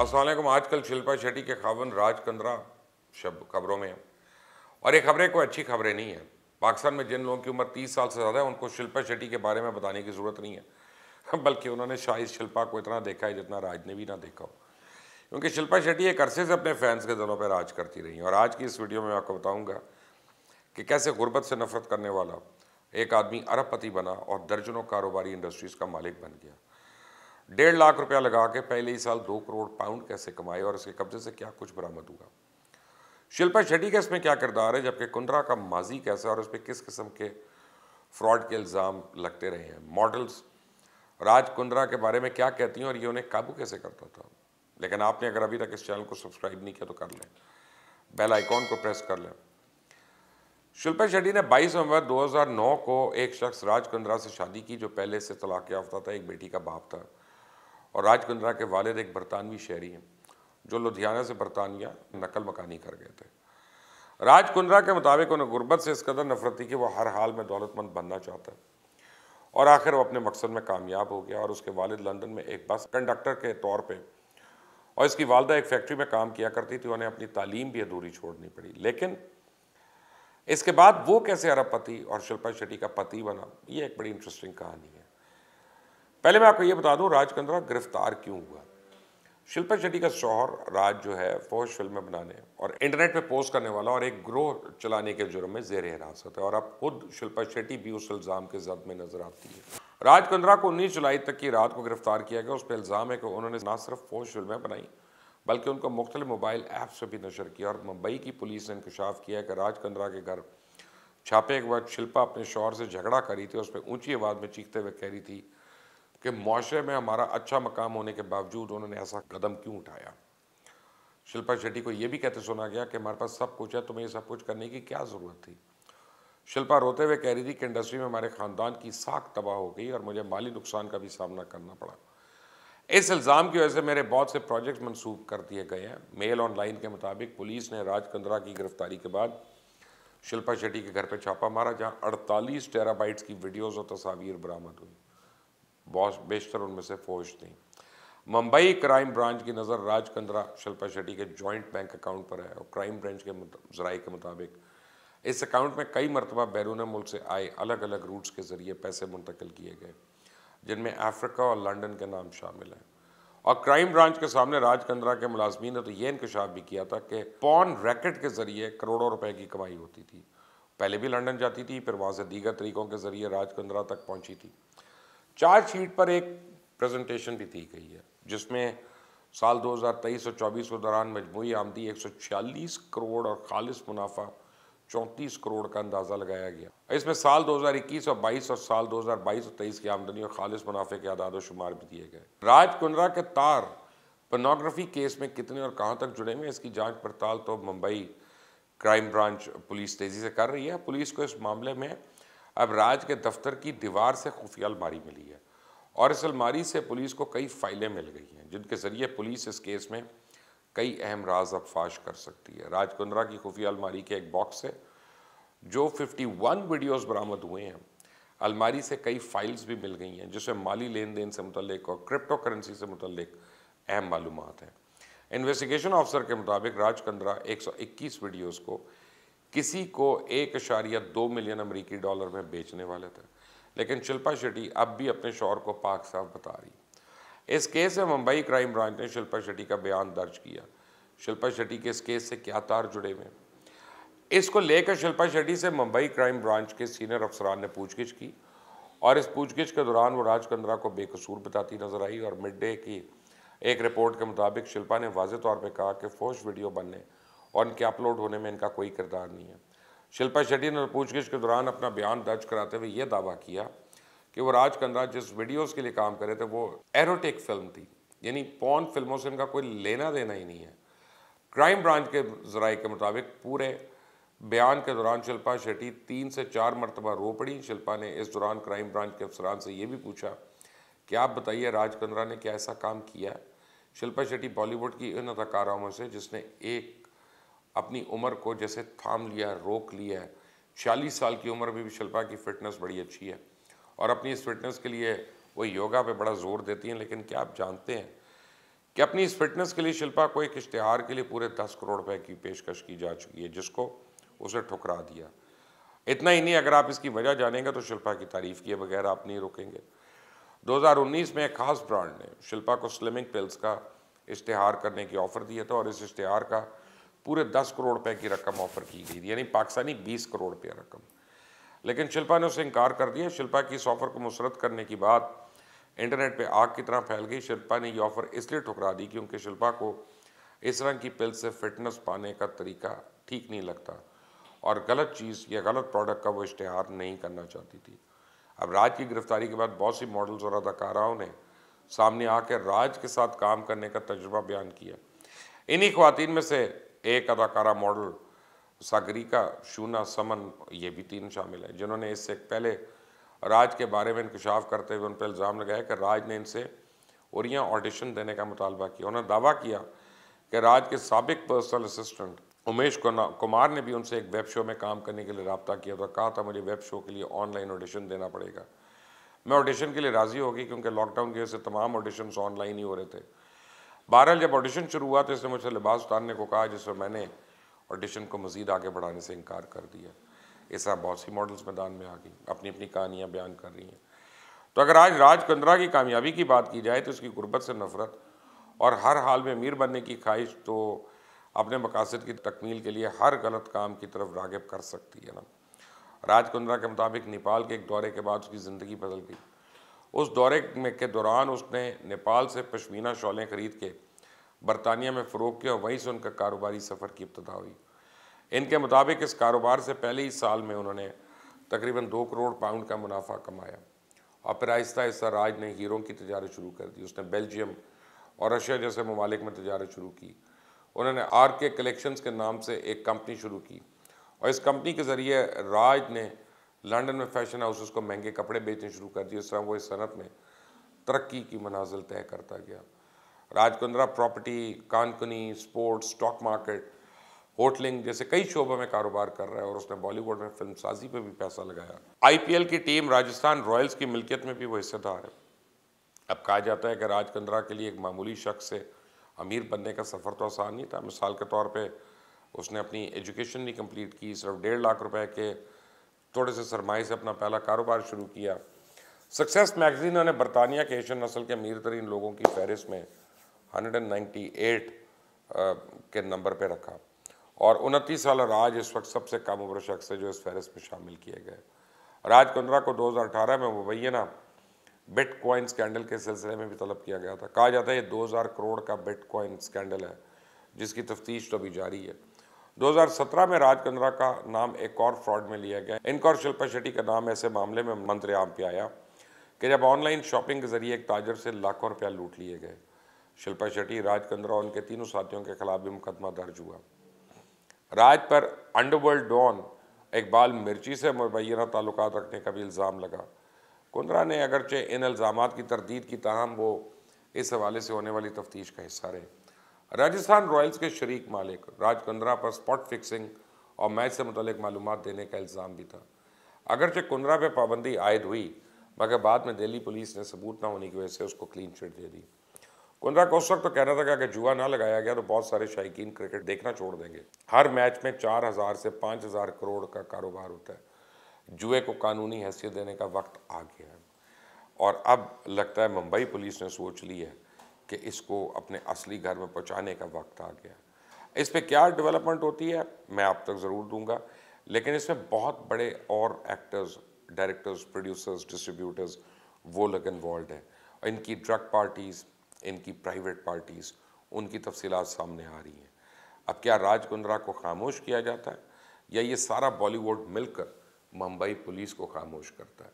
असलम आजकल शिल्पा शेट्टी के खावन राज कंद्रा शब खबरों में और ये खबरें कोई अच्छी खबरें नहीं हैं पाकिस्तान में जिन लोगों की उम्र तीस साल से ज़्यादा है उनको शिल्पा शेट्टी के बारे में बताने की ज़रूरत नहीं है बल्कि उन्होंने शायद शिल्पा को इतना देखा है जितना राज ने भी ना देखा हो क्योंकि शिल्पा शेट्टी एक अरसे से अपने फैंस के दिलों पर राज करती रही और आज की इस वीडियो में मैं आपको बताऊँगा कि कैसे गुर्बत से नफरत करने वाला एक आदमी अरबपति बना और दर्जनों कारोबारी इंडस्ट्रीज़ का मालिक बन गया डेढ़ लाख रुपया लगा के पहले ही साल दो करोड़ पाउंड कैसे कमाए और इसके कब्जे से क्या कुछ बरामद हुआ शिल्पा शेट्टी का इसमें क्या किरदार है जबकि कुंद्रा का माजी कैसा और उस पर किस किस्म के फ्रॉड के इल्ज़ाम लगते रहे हैं मॉडल्स राज कुंद्रा के बारे में क्या कहती हैं और ये उन्हें काबू कैसे करता था लेकिन आपने अगर अभी तक इस चैनल को सब्सक्राइब नहीं किया तो कर लें बेल आइकॉन को प्रेस कर लें शिल्पा शेट्टी ने 22 नवंबर 2009 को एक शख्स राज कुंद्रा से शादी की जो पहले से तलाक याफ्ता था एक बेटी का बाप था और राजकुंद्रा के वालद एक बरतानवी शहरी हैं जो लुधियाना से बरतानिया नकल मकानी कर गए थे राजकुंद्रा के मुताबिक उन्हें गुर्बत से इस कदर नफरत थी कि वह हर हाल में दौलतमंद बनना चाहता है और आखिर वो अपने मकसद में कामयाब हो गया और उसके वालिद लंदन में एक बस कंडक्टर के तौर पर और इसकी वालदा एक फैक्ट्री में काम किया करती थी उन्हें अपनी तालीम भी अधूरी छोड़नी पड़ी लेकिन इसके बाद वो कैसे अरबपति और शिल्पा शेट्टी का पति बना ये एक बड़ी इंटरेस्टिंग कहानी है पहले मैं आपको ये बता दूं राजकंद्रा गिरफ्तार क्यों हुआ शिल्पा शेट्टी का शौहर राज जो है फौज फिल्में बनाने और इंटरनेट पे पोस्ट करने वाला और एक ग्रोह चलाने के जुर्म में जेर हिरासत है और अब खुद शिल्पा शेट्टी भी उस इल्ज़ाम के जद में नजर आती है राजकंद्रा को उन्नीस जुलाई तक की रात को गिरफ्तार किया गया उस पर इल्ज़ाम है कि उन्होंने ना सिर्फ फौज फिल्में बनाई बल्कि उनको मुख्तल मोबाइल ऐप से भी नशर किया और मुंबई की पुलिस ने इंकशाफ किया कि राजकंद्रा के घर छापे के बाद शिल्पा अपने शौहर से झगड़ा करी थी उस पर ऊँची आवाज़ में चीखते हुए कह रही थी कि मुआरे में हमारा अच्छा मकाम होने के बावजूद उन्होंने ऐसा कदम क्यों उठाया शिल्पा शेट्टी को ये भी कहते सुना गया कि हमारे पास सब कुछ है तुम्हें ये सब कुछ करने की क्या ज़रूरत थी शिल्पा रोते हुए कह रही थी कि इंडस्ट्री में हमारे ख़ानदान की साख तबाह हो गई और मुझे माली नुकसान का भी सामना करना पड़ा इस इल्ज़ाम की वजह से मेरे बहुत से प्रोजेक्ट मनसूब कर दिए गए हैं मेल ऑनलाइन के मुताबिक पुलिस ने राजकंद्रा की गिरफ्तारी के बाद शिल्पा शेट्टी के घर पर छापा मारा जहाँ अड़तालीस टेराबाइट्स की वीडियोज़ और तस्वीर बरामद हुई बेशतर उनमें से फौज थी मुंबई क्राइम ब्रांच की नज़र राजकंद्रा शिल्पा शेट्टी के जॉइंट बैंक अकाउंट पर है और क्राइम ब्रांच के जराए के मुताबिक इस अकाउंट में कई मरतबा बैरून मुल्क से आए अलग अलग रूट्स के ज़रिए पैसे मुंतकिल किए गए जिनमें अफ्रीका और लंदन के नाम शामिल हैं और क्राइम ब्रांच के सामने राजकंद्रा के मुलाजमी ने तो ये इंकशाफ भी किया था कि पॉन रैकेट के ज़रिए करोड़ों रुपए की कमाई होती थी पहले भी लंदन जाती थी फिर वहाँ से दीगर तरीक़ों के ज़रिए राजकंद्रा तक पहुँची थी चार्जशीट शीट पर एक प्रेजेंटेशन भी दी गई है जिसमें साल 2023 और 24 के दौरान मजमूरी आमदी एक करोड़ और खालिश मुनाफा 34 करोड़ का अंदाज़ा लगाया गया इसमें साल 2021 और 22 और साल 2022 और 23 की आमदनी और खालिश मुनाफे के आदाद शुमार भी दिए गए राजकुंद्रा के तार पनोग्राफी केस में कितने और कहां तक जुड़े हुए इसकी जांच पड़ताल तो मुंबई क्राइम ब्रांच पुलिस तेज़ी से कर रही है पुलिस को इस मामले में अब राज के दफ्तर की दीवार से खुफिया अलमारी मिली है और इस अलमारी से पुलिस को कई फाइलें मिल गई हैं जिनके ज़रिए पुलिस इस केस में कई अहम राज अब फाश कर सकती है राज कुंद्रा की खुफिया अलमारी के एक बॉक्स से जो 51 वीडियोज़ बरामद हुए हैं अलमारी से कई फाइल्स भी मिल गई हैं जिसमें माली लेन देन से मुतलक और क्रिप्टो करेंसी से मुतलक अहम मालूम हैं इन्वेस्टिगेशन ऑफिसर के मुताबिक एक सौ इक्कीस वीडियोज़ को किसी को एक अशारिया दो मिलियन अमेरिकी डॉलर में बेचने वाले थे लेकिन शिल्पा शेट्टी अब भी अपने शौर को पाक साफ बता रही इस केस में मुंबई क्राइम ब्रांच ने शिल्पा शेट्टी का बयान दर्ज किया शिल्पा शेट्टी के इस केस से क्या तार जुड़े हुए इसको लेकर शिल्पा शेट्टी से मुंबई क्राइम ब्रांच के सीनियर अफसरान ने पूछगिछ की और इस पूछगिछ के दौरान वो राजकंद्रा को बेकसूर बताती नजर आई और मिड डे की एक रिपोर्ट के मुताबिक शिल्पा ने वाज तौर पर कहा कि फोश वीडियो बनने और इनके अपलोड होने में इनका कोई किरदार नहीं है शिल्पा शेट्टी ने पूछगिछ के दौरान अपना बयान दर्ज कराते हुए यह दावा किया कि वो राज जिस वीडियोस के लिए काम कर रहे थे वो एरोटिक फिल्म थी यानी पौन फिल्मों से इनका कोई लेना देना ही नहीं है क्राइम ब्रांच के जराए के मुताबिक पूरे बयान के दौरान शिल्पा शेट्टी तीन से चार मरतबा रो पड़ी शिल्पा ने इस दौरान क्राइम ब्रांच के अफसरान से ये भी पूछा कि आप बताइए राज कंद्रा ने क्या ऐसा काम किया शिल्पा शेट्टी बॉलीवुड की इन अदाकाराओं में से जिसने एक अपनी उम्र को जैसे थाम लिया रोक लिया है छियालीस साल की उम्र में भी शिल्पा की फ़िटनेस बड़ी अच्छी है और अपनी इस फिटनेस के लिए वो योगा पे बड़ा जोर देती हैं लेकिन क्या आप जानते हैं कि अपनी इस फिटनेस के लिए शिल्पा को एक इश्तहार के लिए पूरे दस करोड़ रुपए की पेशकश की जा चुकी है जिसको उसे ठुकरा दिया इतना ही नहीं अगर आप इसकी वजह जानेंगे तो शिल्पा की तारीफ किए बगैर आप नहीं रुकेंगे 2019 में एक खास ब्रांड ने शिल्पा को स्लिमिंग पिल्स का इश्तहार करने की ऑफ़र दिया था तो और इस इश्तहार का पूरे दस करोड़ रुपए की रकम ऑफर की गई थी यानी पाकिस्तानी बीस करोड़ रुपया रकम लेकिन शिल्पा ने उसे इनकार कर दिया शिल्पा की इस ऑफ़र को मुसरत करने की बात इंटरनेट पे आग की तरह फैल गई शिल्पा ने ये ऑफ़र इसलिए ठुकरा दी क्योंकि शिल्पा को इस रंग की पिल से फिटनेस पाने का तरीका ठीक नहीं लगता और गलत चीज़ या गलत प्रोडक्ट का वो इश्तहार नहीं करना चाहती थी अब राज की गिरफ्तारी के बाद बहुत सी मॉडल्स और अदाकाराओं ने सामने आकर राज के साथ काम करने का तजुर्बा बयान किया इन्हीं खुवान में से एक अदाकारा मॉडल सागरिका शूना समन ये भी तीन शामिल हैं जिन्होंने इससे पहले राज के बारे में इंकशाफ करते हुए उन पर इल्ज़ाम लगाया कि राज ने इनसे और यहाँ ऑडिशन देने का मुतालबा किया उन्होंने दावा किया कि राज के सबक पर्सनल असिस्टेंट उमेश कुमार ने भी उनसे एक वेब शो में काम करने के लिए रबता किया तो कहा था मुझे वेब शो के लिए ऑनलाइन ऑडिशन देना पड़ेगा मैं ऑडिशन के लिए राज़ी होगी क्योंकि लॉकडाउन की वजह से तमाम ऑडिशन ऑनलाइन ही हो रहे थे बहरहाल जब ऑडिशन शुरू हुआ तो इसने मुझसे लिबास उतारने को कहा पर मैंने ऑडिशन को मज़ीद आगे बढ़ाने से इनकार कर दिया ऐसा बहुत सी मॉडल्स मैदान में आ गई अपनी अपनी कहानियाँ बयान कर रही हैं तो अगर आज राज कुंद्रा की कामयाबी की बात की जाए तो उसकी गुर्बत से नफरत और हर हाल में अमीर बनने की ख्वाहिश तो अपने मकासद की तकमील के लिए हर गलत काम की तरफ रागब कर सकती है ना राज कुंद्रा के मुताबिक नेपाल के एक दौरे के बाद उसकी ज़िंदगी बदल गई उस दौरे में के दौरान उसने नेपाल से पशमीना शॉलें ख़रीद के बरतानिया में फ़रोग किया और वहीं से उनका कारोबारी सफ़र की इब्तदा हुई इनके मुताबिक इस कारोबार से पहले ही साल में उन्होंने तकरीबन दो करोड़ पाउंड का मुनाफा कमाया और फिर आहिस्ता आहिस्ता राज ने हीरों की तजारत शुरू कर दी उसने बेल्जियम और रशिया जैसे ममालिक में तजारत शुरू की उन्होंने आर के कलेक्शंस के नाम से एक कंपनी शुरू की और इस कंपनी के ज़रिए राज ने लंदन में फैशन हाउसेस को महंगे कपड़े बेचने शुरू कर दिए इस तरह वो इस सनत में तरक्की की मनाजिल तय करता गया Raj Kundra property कानकुनी sports stock market होटलिंग जैसे कई शोबों में कारोबार कर रहा है और उसने बॉलीवुड में फिल्म साजी पर भी पैसा लगाया आईपीएल की टीम राजस्थान रॉयल्स की मिल्कियत में भी वो हिस्सेदार है अब कहा जाता है कि राजकंद्रा के लिए एक मामूली शख्स से अमीर बनने का सफ़र तो आसान नहीं था मिसाल के तौर पर उसने अपनी एजुकेशन नहीं कंप्लीट की सिर्फ डेढ़ लाख रुपए के थोड़े से सरमाए से अपना पहला कारोबार शुरू किया सक्सेस मैगजीन ने बरतानिया के एशियन नस्ल के अमीर तरीन लोगों की फहरिस में 198 के नंबर पर रखा और उनतीस साल राज इस वक्त सबसे कम उम्र शख्स है जो इस फहरिस में शामिल किए गए राज कुंद्रा को 2018 में मुबैना बिट कॉइन स्कैंडल के सिलसिले में भी तलब किया गया था कहा जाता है ये 2000 करोड़ का बिट कॉइन स्कैंडल है जिसकी तफ्तीश तो अभी जारी है 2017 में राज का नाम एक और फ्रॉड में लिया गया इनका और शिल्पा शेट्टी का नाम ऐसे मामले में मंत्र आम पे आया कि जब ऑनलाइन शॉपिंग के जरिए एक ताजर से लाखों रुपया लूट लिए गए शिल्पा शेट्टी राज और उनके तीनों साथियों के खिलाफ भी मुकदमा दर्ज हुआ राज पर अंडरवर्ल्ड डॉन इकबाल मिर्ची से मुबैना ताल्लुक रखने का भी इल्ज़ाम लगा कुंद्रा ने अगरचे इन इल्ज़ाम की तरदीद की तहम वो इस हवाले से होने वाली तफ्तीश का हिस्सा रहे राजस्थान रॉयल्स के शरीक मालिक राज कुंद्रा पर स्पॉट फिक्सिंग और मैच से मुतलिक मालूम देने का इल्ज़ाम भी था अगरचे कुंद्रा पर पाबंदी आयद हुई मगर बाद में दिल्ली पुलिस ने सबूत ना होने की वजह से उसको क्लीन चिट दे दी कुंद्रा को उस वक्त तो कहना था कि अगर जुआ ना लगाया गया तो बहुत सारे शायक क्रिकेट देखना छोड़ देंगे हर मैच में चार हज़ार से पाँच हज़ार करोड़ का कारोबार होता है जुए को कानूनी हैसियत देने का वक्त आ गया है और अब लगता है मुंबई पुलिस ने सोच ली है कि इसको अपने असली घर में पहुंचाने का वक्त आ गया इस पर क्या डेवलपमेंट होती है मैं आप तक ज़रूर दूंगा लेकिन इसमें बहुत बड़े और एक्टर्स डायरेक्टर्स प्रोड्यूसर्स डिस्ट्रीब्यूटर्स वो लोग इन्वॉल्व हैं इनकी ड्रग पार्टीज़ इनकी प्राइवेट पार्टीज़ उनकी तफसीत सामने आ रही हैं अब क्या राज कुंद्रा को खामोश किया जाता है या ये सारा बॉलीवुड मिलकर मुंबई पुलिस को खामोश करता है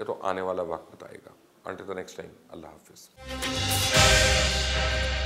ये तो आने वाला वक्त बताएगा Until the next time, Allah Hafiz.